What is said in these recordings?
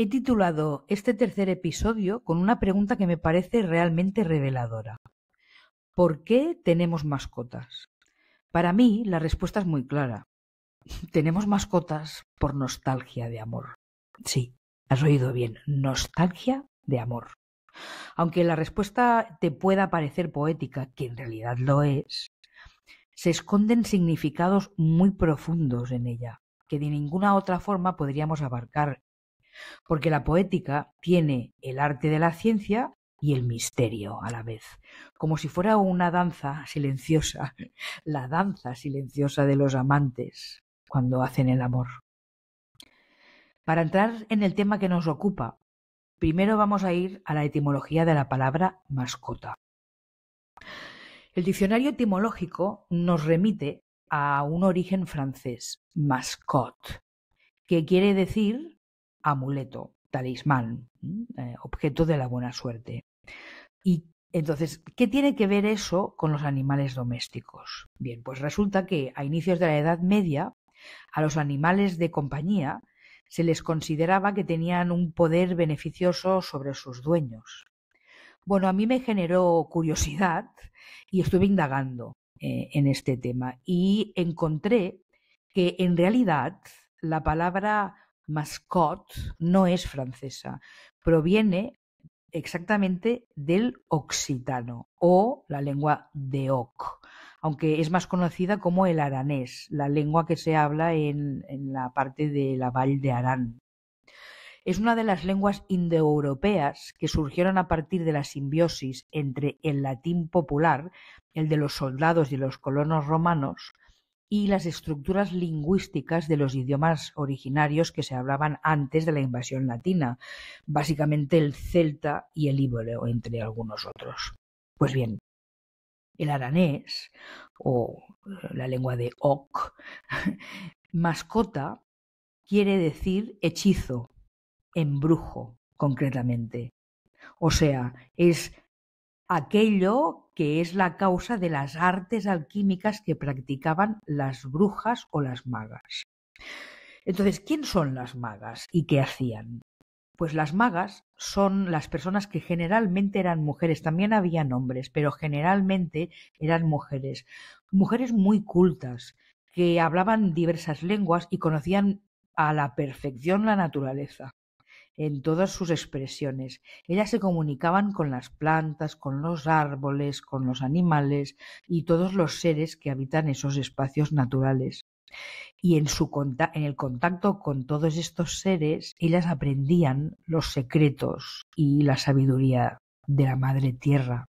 He titulado este tercer episodio con una pregunta que me parece realmente reveladora. ¿Por qué tenemos mascotas? Para mí la respuesta es muy clara. Tenemos mascotas por nostalgia de amor. Sí, has oído bien, nostalgia de amor. Aunque la respuesta te pueda parecer poética, que en realidad lo es, se esconden significados muy profundos en ella, que de ninguna otra forma podríamos abarcar, porque la poética tiene el arte de la ciencia y el misterio a la vez, como si fuera una danza silenciosa, la danza silenciosa de los amantes cuando hacen el amor. Para entrar en el tema que nos ocupa, primero vamos a ir a la etimología de la palabra mascota. El diccionario etimológico nos remite a un origen francés, mascot, que quiere decir amuleto, talismán, eh, objeto de la buena suerte. Y entonces, ¿qué tiene que ver eso con los animales domésticos? Bien, pues resulta que a inicios de la Edad Media, a los animales de compañía se les consideraba que tenían un poder beneficioso sobre sus dueños. Bueno, a mí me generó curiosidad y estuve indagando eh, en este tema y encontré que en realidad la palabra mascot no es francesa, proviene exactamente del occitano o la lengua de Oc, aunque es más conocida como el aranés, la lengua que se habla en, en la parte de la Valle de Arán, es una de las lenguas indoeuropeas que surgieron a partir de la simbiosis entre el latín popular, el de los soldados y los colonos romanos, y las estructuras lingüísticas de los idiomas originarios que se hablaban antes de la invasión latina, básicamente el celta y el íboleo entre algunos otros. Pues bien, el aranés, o eh, la lengua de Oc, mascota, quiere decir hechizo, embrujo, concretamente. O sea, es aquello que es la causa de las artes alquímicas que practicaban las brujas o las magas. Entonces, ¿quién son las magas y qué hacían? Pues las magas son las personas que generalmente eran mujeres, también habían hombres, pero generalmente eran mujeres, mujeres muy cultas, que hablaban diversas lenguas y conocían a la perfección la naturaleza en todas sus expresiones. Ellas se comunicaban con las plantas, con los árboles, con los animales y todos los seres que habitan esos espacios naturales. Y en, su, en el contacto con todos estos seres, ellas aprendían los secretos y la sabiduría de la madre tierra.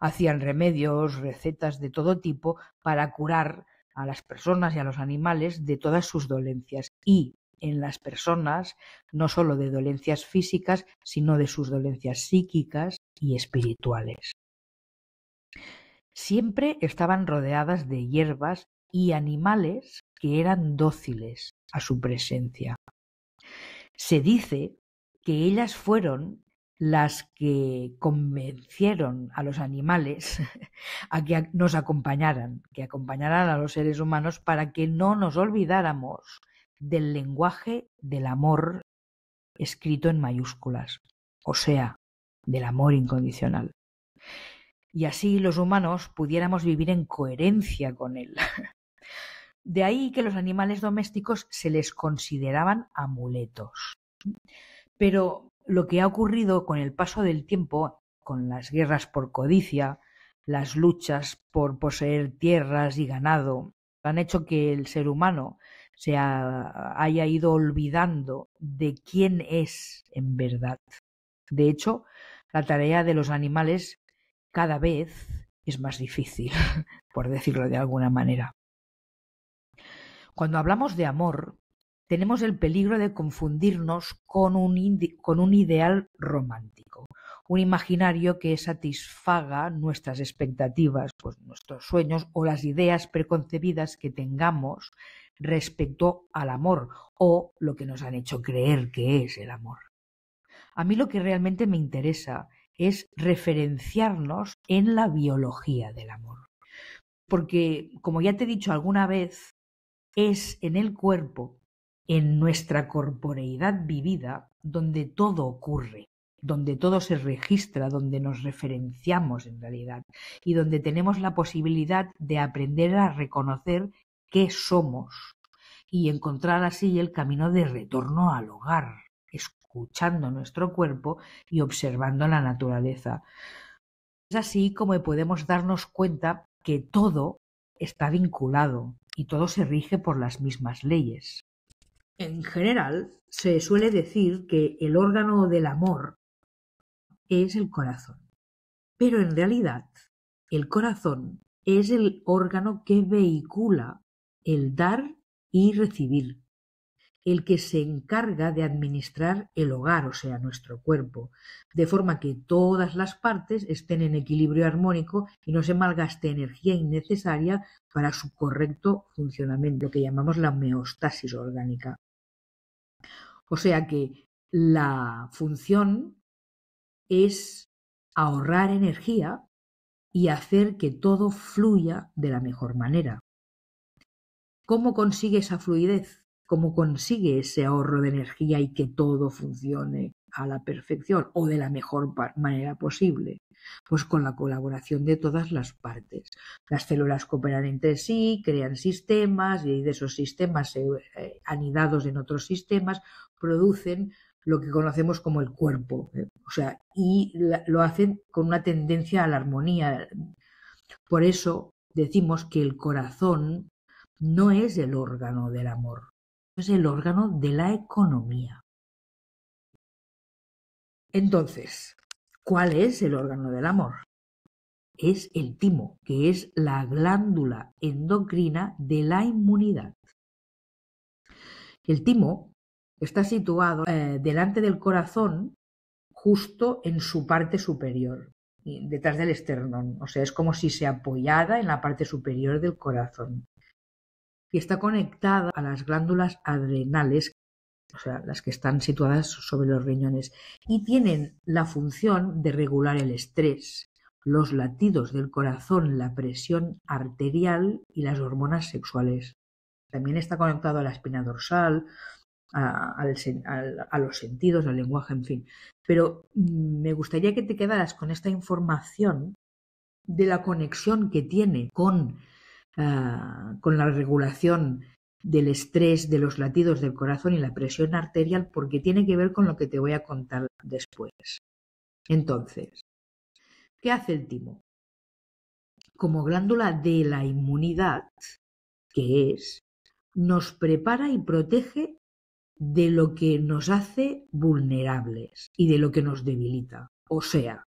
Hacían remedios, recetas de todo tipo para curar a las personas y a los animales de todas sus dolencias y en las personas, no solo de dolencias físicas, sino de sus dolencias psíquicas y espirituales. Siempre estaban rodeadas de hierbas y animales que eran dóciles a su presencia. Se dice que ellas fueron las que convencieron a los animales a que nos acompañaran, que acompañaran a los seres humanos para que no nos olvidáramos del lenguaje del amor escrito en mayúsculas, o sea, del amor incondicional. Y así los humanos pudiéramos vivir en coherencia con él. De ahí que los animales domésticos se les consideraban amuletos. Pero lo que ha ocurrido con el paso del tiempo, con las guerras por codicia, las luchas por poseer tierras y ganado, han hecho que el ser humano se haya ido olvidando de quién es en verdad. De hecho, la tarea de los animales cada vez es más difícil, por decirlo de alguna manera. Cuando hablamos de amor, tenemos el peligro de confundirnos con un, con un ideal romántico, un imaginario que satisfaga nuestras expectativas, pues nuestros sueños o las ideas preconcebidas que tengamos respecto al amor o lo que nos han hecho creer que es el amor. A mí lo que realmente me interesa es referenciarnos en la biología del amor. Porque, como ya te he dicho alguna vez, es en el cuerpo, en nuestra corporeidad vivida, donde todo ocurre, donde todo se registra, donde nos referenciamos en realidad y donde tenemos la posibilidad de aprender a reconocer qué somos y encontrar así el camino de retorno al hogar, escuchando nuestro cuerpo y observando la naturaleza. Es así como podemos darnos cuenta que todo está vinculado y todo se rige por las mismas leyes. En general, se suele decir que el órgano del amor es el corazón, pero en realidad el corazón es el órgano que vehicula el dar y recibir, el que se encarga de administrar el hogar, o sea, nuestro cuerpo, de forma que todas las partes estén en equilibrio armónico y no se malgaste energía innecesaria para su correcto funcionamiento, lo que llamamos la meostasis orgánica. O sea que la función es ahorrar energía y hacer que todo fluya de la mejor manera. ¿Cómo consigue esa fluidez? ¿Cómo consigue ese ahorro de energía y que todo funcione a la perfección o de la mejor manera posible? Pues con la colaboración de todas las partes. Las células cooperan entre sí, crean sistemas y de esos sistemas eh, eh, anidados en otros sistemas producen lo que conocemos como el cuerpo. Eh, o sea, y lo hacen con una tendencia a la armonía. Por eso decimos que el corazón no es el órgano del amor, es el órgano de la economía. Entonces, ¿cuál es el órgano del amor? Es el timo, que es la glándula endocrina de la inmunidad. El timo está situado eh, delante del corazón, justo en su parte superior, detrás del esternón. O sea, es como si se apoyara en la parte superior del corazón y está conectada a las glándulas adrenales, o sea, las que están situadas sobre los riñones, y tienen la función de regular el estrés, los latidos del corazón, la presión arterial y las hormonas sexuales. También está conectado a la espina dorsal, a, a, los sentidos, al lenguaje, en fin. Pero mm, me gustaría que te quedaras con esta información de la conexión que tiene con Ah, con la regulación del estrés, de los latidos del corazón y la presión arterial, porque tiene que ver con lo que te voy a contar después. Entonces, ¿qué hace el timo? Como glándula de la inmunidad, que es, nos prepara y protege de lo que nos hace vulnerables y de lo que nos debilita. O sea,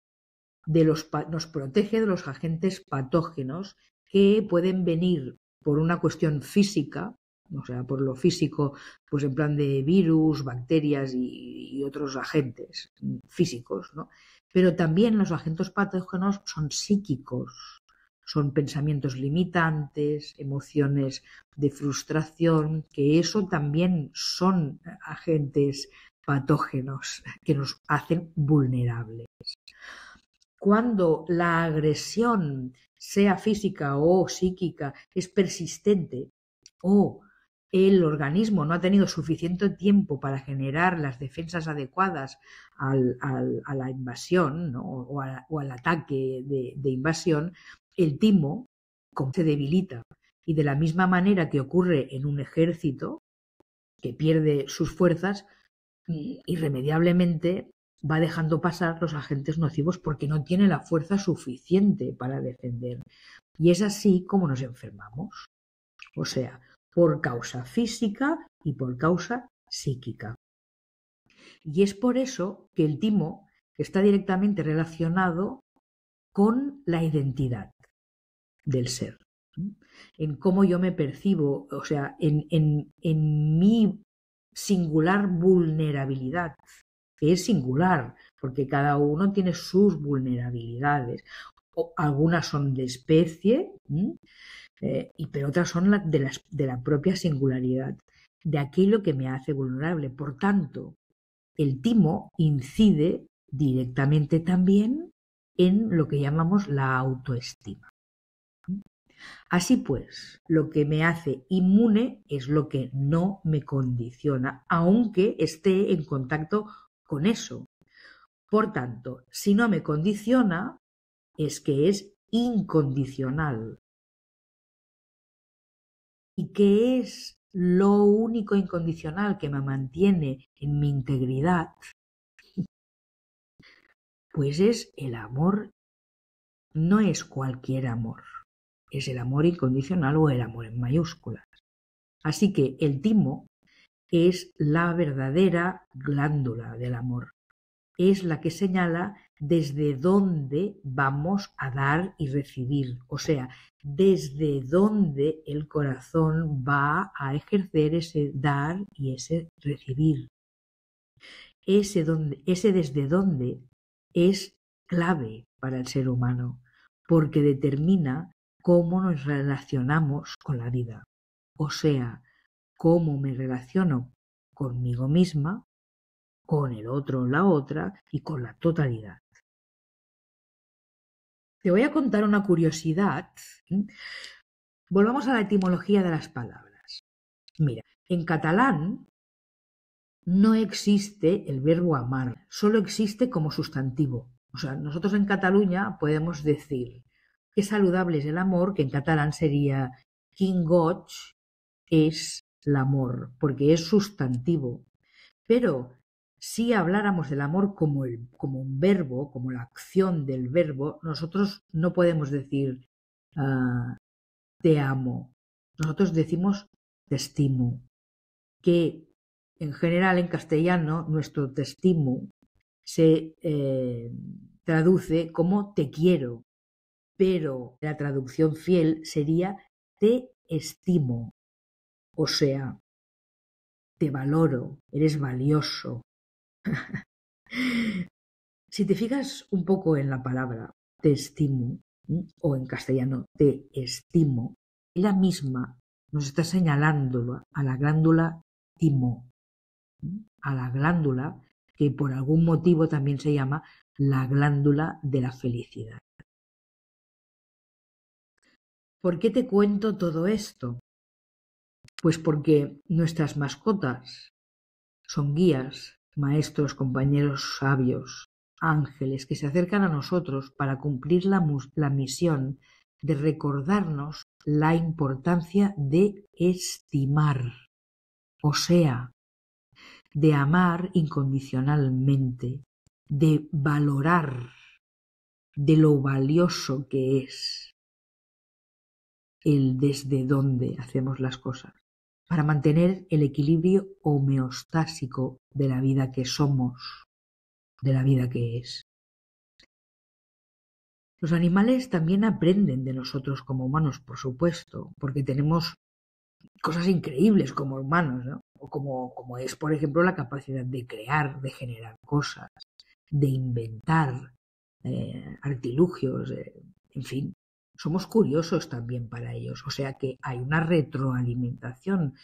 nos protege de los agentes patógenos que pueden venir por una cuestión física, o sea, por lo físico, pues en plan de virus, bacterias y, otros agentes físicos, ¿no? Pero también los agentes patógenos son psíquicos, son pensamientos limitantes, emociones de frustración, que eso también son agentes patógenos que nos hacen vulnerables. Cuando la agresión sea física o psíquica, es persistente o el organismo no ha tenido suficiente tiempo para generar las defensas adecuadas a la invasión o, al ataque de invasión, el timo se debilita. Y de la misma manera que ocurre en un ejército que pierde sus fuerzas, mm, irremediablemente va dejando pasar los agentes nocivos porque no tiene la fuerza suficiente para defender. Y es así como nos enfermamos. O sea, por causa física y por causa psíquica. Y es por eso que el timo está directamente relacionado con la identidad del ser, en cómo yo me percibo, o sea, en, en mi singular vulnerabilidad es singular, porque cada uno tiene sus vulnerabilidades. algunas son de especie, eh, y, pero otras son de, la, de la propia singularidad, de aquello que me hace vulnerable. Por tanto, el timo incide directamente también en lo que llamamos la autoestima. Así pues, lo que me hace inmune es lo que no me condiciona, aunque esté en contacto con eso. Por tanto, si no me condiciona, es que es incondicional. ¿Y que es lo único incondicional que me mantiene en mi integridad? Pues es el amor, no es cualquier amor, es el amor incondicional o el amor en mayúsculas. Así que el timo es la verdadera glándula del amor. Es la que señala desde dónde vamos a dar y recibir, o sea, desde dónde el corazón va a ejercer ese dar y ese recibir. Ese, ese desde dónde es clave para el ser humano, porque determina cómo nos relacionamos con la vida. O sea, cómo me relaciono conmigo misma, con el otro la otra y con la totalidad. Te voy a contar una curiosidad. Volvamos a la etimología de las palabras. Mira, en catalán no existe el verbo amar, solo existe como sustantivo. O sea, nosotros en Cataluña podemos decir qué saludable es el amor, que en catalán sería quin goig amor porque es sustantivo. Pero si habláramos del amor como, el, como un verbo, como la acción del verbo, nosotros no podemos decir ah, te amo. Nosotros decimos te estimo. Que en general en castellano nuestro te estimo se eh, traduce como te quiero, pero la traducción fiel sería te estimo. O sea, te valoro, eres valioso. si te fijas un poco en la palabra, te estimo, o en castellano, te estimo, ella misma nos está señalando a la glándula timo, a la glándula que por algún motivo también se llama la glándula de la felicidad. ¿Por qué te cuento todo esto? Pues porque nuestras mascotas son guías, maestros, compañeros sabios, ángeles que se acercan a nosotros para cumplir la, misión de recordarnos la importancia de estimar, o sea, de amar incondicionalmente, de valorar de lo valioso que es el desde dónde hacemos las cosas para mantener el equilibrio homeostásico de la vida que somos, de la vida que es. Los animales también aprenden de nosotros como humanos, por supuesto, porque tenemos cosas increíbles como humanos, como, es, por ejemplo, la capacidad de crear, de generar cosas, de inventar eh, artilugios, eh, en fin, somos curiosos también para ellos. O sea que hay una retroalimentación,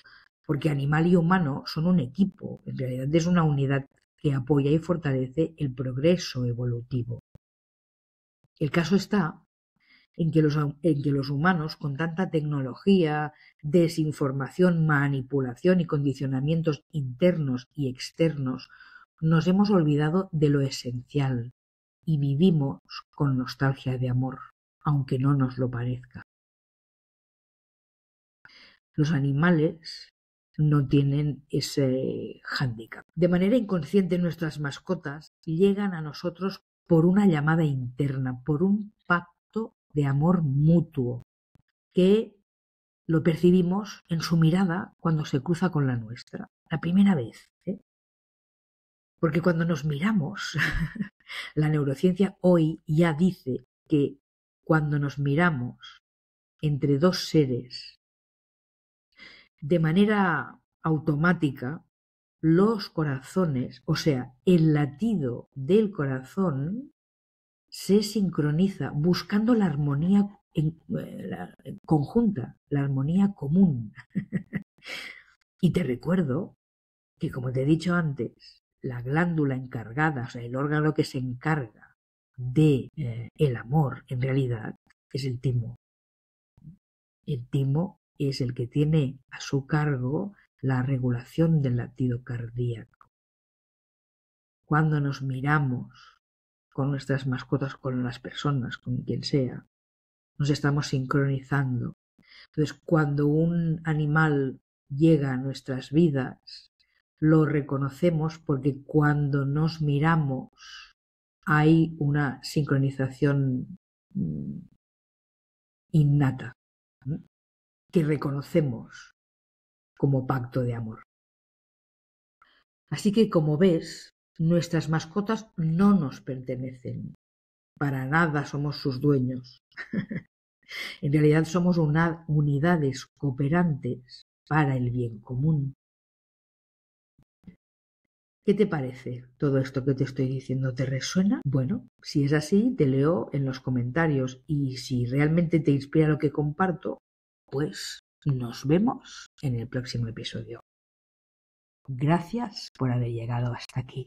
porque animal y humano son un equipo, en realidad es una unidad que apoya y fortalece el progreso evolutivo. El caso está en que, los, humanos, con tanta tecnología, desinformación, manipulación y condicionamientos internos y externos, nos hemos olvidado de lo esencial y vivimos con nostalgia de amor aunque no nos lo parezca. Los animales no tienen ese hándicap. De manera inconsciente nuestras mascotas llegan a nosotros por una llamada interna, por un pacto de amor mutuo que lo percibimos en su mirada cuando se cruza con la nuestra, la primera vez. ¿eh? Porque cuando nos miramos, la neurociencia hoy ya dice que cuando nos miramos entre dos seres, de manera automática, los corazones, o sea, el latido del corazón, se sincroniza buscando la armonía en, eh, conjunta, la armonía común. y te recuerdo que, como te he dicho antes, la glándula encargada, o sea, el órgano que se encarga de eh, el amor en realidad es el timo. El timo es el que tiene a su cargo la regulación del latido cardíaco. Cuando nos miramos con nuestras mascotas, con las personas, con quien sea, nos estamos sincronizando. Entonces, cuando un animal llega a nuestras vidas, lo reconocemos porque cuando nos miramos hay una sincronización mm, innata que reconocemos como pacto de amor. Así que, como ves, nuestras mascotas no nos pertenecen. Para nada somos sus dueños. en realidad somos unidades cooperantes para el bien común. ¿Qué te parece? ¿Todo esto que te estoy diciendo te resuena? Bueno, si es así, te leo en los comentarios y si realmente te inspira lo que comparto, pues nos vemos en el próximo episodio. Gracias por haber llegado hasta aquí.